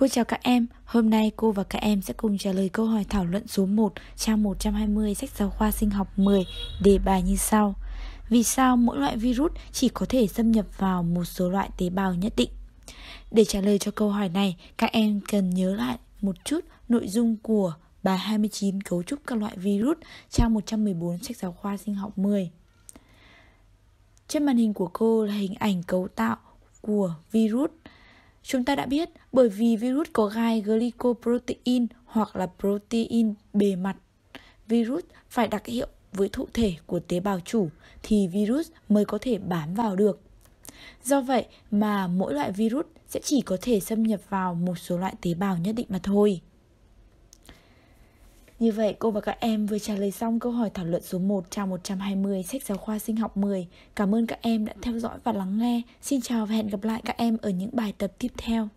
Cô chào các em, hôm nay cô và các em sẽ cùng trả lời câu hỏi thảo luận số 1 trang 120 sách giáo khoa sinh học 10 đề bài như sau. Vì sao mỗi loại virus chỉ có thể xâm nhập vào một số loại tế bào nhất định? Để trả lời cho câu hỏi này, các em cần nhớ lại một chút nội dung của bài 29 cấu trúc các loại virus trang 114 sách giáo khoa sinh học 10. Trên màn hình của cô là hình ảnh cấu tạo của virus Chúng ta đã biết bởi vì virus có gai glycoprotein hoặc là protein bề mặt. Virus phải đặc hiệu với thụ thể của tế bào chủ thì virus mới có thể bám vào được. Do vậy mà mỗi loại virus sẽ chỉ có thể xâm nhập vào một số loại tế bào nhất định mà thôi. Như vậy, cô và các em vừa trả lời xong câu hỏi thảo luận số 1 trang 120 sách giáo khoa sinh học 10. Cảm ơn các em đã theo dõi và lắng nghe. Xin chào và hẹn gặp lại các em ở những bài tập tiếp theo.